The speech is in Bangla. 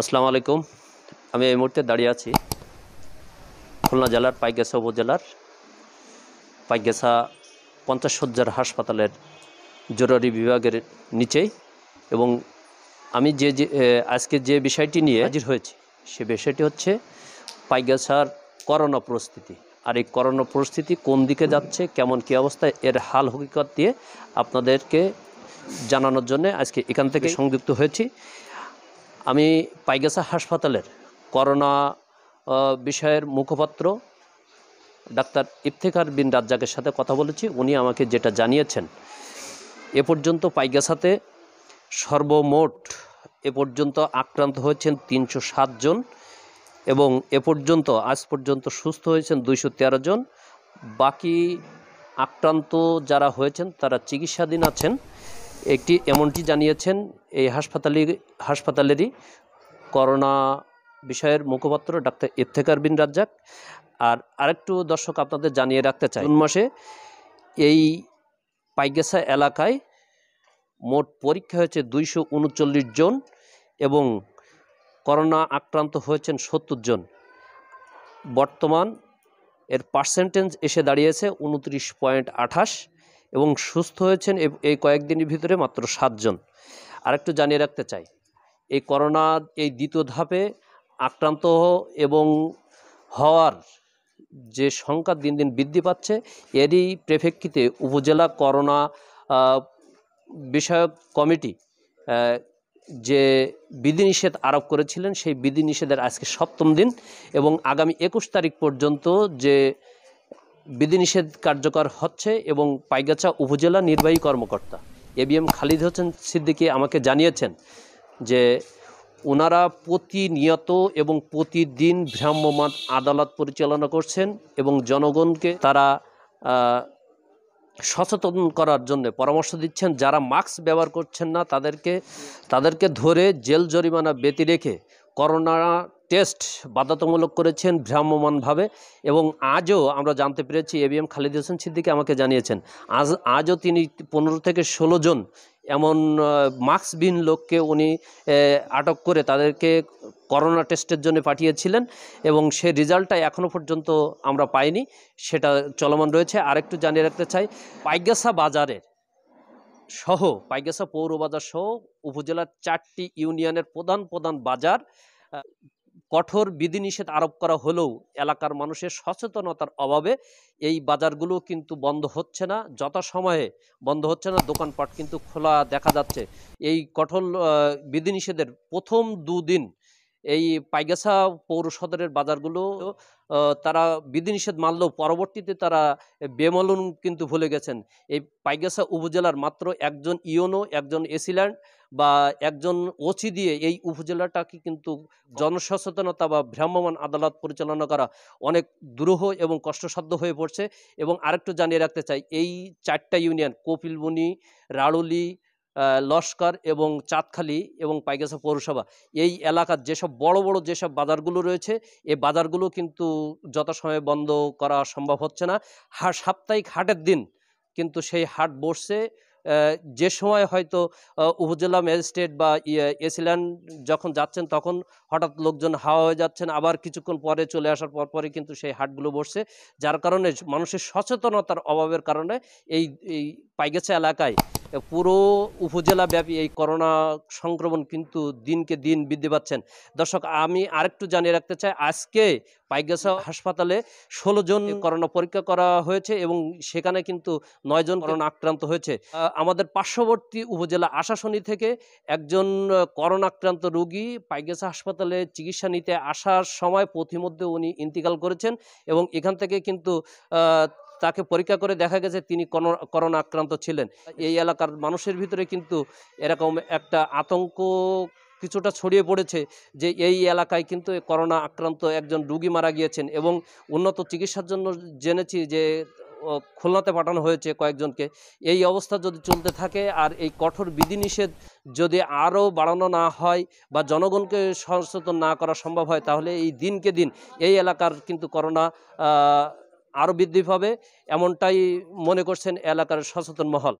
আসসালামু আলাইকুম আমি এই মুহূর্তে দাঁড়িয়ে আছি খুলনা জেলার পাইকেসা উপজেলার পাইকেসা পঞ্চাশ সজ্জার হাসপাতালের জরুরি বিভাগের নিচেই এবং আমি যে যে আজকে যে বিষয়টি নিয়ে হাজির হয়েছি সে বিষয়টি হচ্ছে পাইকেসার করোনা পরিস্থিতি আর এই করোনা পরিস্থিতি কোন দিকে যাচ্ছে কেমন কি অবস্থায় এর হাল হকিকত দিয়ে আপনাদেরকে জানানোর জন্য আজকে এখান থেকে সংযুক্ত হয়েছি আমি পাইগাছা হাসপাতালের করোনা বিষয়ের মুখপাত্র ডাক্তার ইফতেখার বিন রাজ্জাকের সাথে কথা বলেছি উনি আমাকে যেটা জানিয়েছেন এ পর্যন্ত পাইগাছাতে সর্বমোট এ পর্যন্ত আক্রান্ত হয়েছেন তিনশো জন এবং এ পর্যন্ত আজ পর্যন্ত সুস্থ হয়েছেন দুইশো জন বাকি আক্রান্ত যারা হয়েছেন তারা চিকিৎসাধীন আছেন একটি এমনটি জানিয়েছেন এই হাসপাতালে হাসপাতালেরই করোনা বিষয়ের মুখপাত্র ডাক্তার ইফতেকার বিন রাজ্জাক আর আরেকটু দর্শক আপনাদের জানিয়ে রাখতে চাই জুন মাসে এই পাইগেসা এলাকায় মোট পরীক্ষা হয়েছে দুইশো উনচল্লিশ জন এবং করোনা আক্রান্ত হয়েছেন সত্তর জন বর্তমান এর পার্সেন্টেজ এসে দাঁড়িয়েছে উনত্রিশ পয়েন্ট আঠাশ এবং সুস্থ হয়েছেন এই কয়েকদিনের ভিতরে মাত্র সাতজন আরেকটু জানিয়ে রাখতে চাই এই করোনা এই দ্বিতীয় ধাপে আক্রান্ত এবং হওয়ার যে সংখ্যা দিন দিন বৃদ্ধি পাচ্ছে এরই প্রেক্ষিতে উপজেলা করোনা বিষয়ক কমিটি যে বিধিনিষেধ আরোপ করেছিলেন সেই বিধিনিষেধের আজকে সপ্তম দিন এবং আগামী একুশ তারিখ পর্যন্ত যে বিধিনিষেধ কার্যকর হচ্ছে এবং পাইগাছা উপজেলা নির্বাহী কর্মকর্তা এবিএম খালিদ হোসেন সিদ্দিকী আমাকে জানিয়েছেন যে ওনারা প্রতিনিয়ত এবং প্রতিদিন ভ্রাম্যমান আদালত পরিচালনা করছেন এবং জনগণকে তারা সচেতন করার জন্য পরামর্শ দিচ্ছেন যারা মাস্ক ব্যবহার করছেন না তাদেরকে তাদেরকে ধরে জেল জরিমানা ব্যতি রেখে করোনা টেস্ট বাধ্যতামূলক করেছেন ভ্রাম্যমানভাবে এবং আজও আমরা জানতে পেরেছি এবিএম খালিদ হোসেন সিদ্দিকি আমাকে জানিয়েছেন আজ আজও তিনি পনেরো থেকে ষোলো জন এমন মাস্কবিহীন লোককে উনি আটক করে তাদেরকে করোনা টেস্টের জন্য পাঠিয়েছিলেন এবং সে রেজাল্টটা এখনও পর্যন্ত আমরা পাইনি সেটা চলমান রয়েছে আরেকটু জানিয়ে রাখতে চাই পাইগাসা বাজারের সহ পাইগাছা পৌর বাজার সহ উপজেলার চারটি ইউনিয়নের প্রধান প্রধান বাজার কঠোর বিধিনিষেধ আরোপ করা হলেও এলাকার মানুষের সচেতনতার অভাবে এই বাজারগুলো কিন্তু বন্ধ হচ্ছে না যথাসময়ে বন্ধ হচ্ছে না দোকানপাট কিন্তু খোলা দেখা যাচ্ছে এই কঠোর বিধিনিষেধের প্রথম দুদিন এই পাইগাছা পৌর সদরের বাজারগুলো তারা বিধিনিষেধ মানলেও পরবর্তীতে তারা বেমলন কিন্তু ভুলে গেছেন এই পাইগাছা উপজেলার মাত্র একজন ইওনো একজন এসিল্যান্ড বা একজন ওচি দিয়ে এই উপজেলাটাকে কিন্তু জনসচেতনতা বা ভ্রাম্যমান আদালত পরিচালনা করা অনেক দুরূহ এবং কষ্টসাধ্য হয়ে পড়ছে এবং আরেকটু জানিয়ে রাখতে চাই এই চারটা ইউনিয়ন কপিলবনি রাড়ুলি লস্কর এবং চাঁদখালি এবং পাইগাছা পৌরসভা এই এলাকার যেসব বড় বড় যেসব বাজারগুলো রয়েছে এই বাজারগুলো কিন্তু যথাসময়ে বন্ধ করা সম্ভব হচ্ছে না হা সাপ্তাহিক হাটের দিন কিন্তু সেই হাট বসছে যে সময় হয়তো উপজেলা ম্যাজিস্ট্রেট বা ইয়ে, এসিল্যান্ড যখন যাচ্ছেন তখন হঠাৎ লোকজন হাওয়া হয়ে যাচ্ছেন আবার কিছুক্ষণ পরে চলে আসার পর পরে কিন্তু সেই হাটগুলো বসছে যার কারণে মানুষের সচেতনতার অভাবের কারণে এই এই পাইগেছা এলাকায় পুরো উপজেলা ব্যাপী এই করোনা সংক্রমণ কিন্তু দিনকে দিন বৃদ্ধি পাচ্ছেন দর্শক আমি আরেকটু জানিয়ে রাখতে চাই আজকে পাইগাছা হাসপাতালে ষোলো জন করোনা পরীক্ষা করা হয়েছে এবং সেখানে কিন্তু নয় জন করোনা আক্রান্ত হয়েছে আমাদের পার্শ্ববর্তী উপজেলা আশাশনি থেকে একজন করোনা আক্রান্ত রোগী পাইগাছা হাসপাতালে চিকিৎসা নিতে আসার সময় পথিমধ্যে উনি ইন্তিকাল করেছেন এবং এখান থেকে কিন্তু তাকে পরীক্ষা করে দেখা গেছে তিনি করোনা আক্রান্ত ছিলেন এই আচ্ছা। এলাকার মানুষের ভিতরে কিন্তু এরকম একটা আতঙ্ক কিছুটা ছড়িয়ে পড়েছে যে এই এলাকায় কিন্তু করোনা আক্রান্ত একজন রুগী মারা গিয়েছেন এবং উন্নত চিকিৎসার জন্য জেনেছি যে খুলনাতে পাঠানো হয়েছে কয়েকজনকে এই অবস্থা যদি চলতে থাকে আর এই কঠোর বিধিনিষেধ যদি আরও বাড়ানো না হয় বা জনগণকে সচেতন না করা সম্ভব হয় তাহলে এই দিনকে দিন এই এলাকার কিন্তু করোনা আরও বৃদ্ধি পাবে এমনটাই মনে করছেন এলাকার সচেতন মহল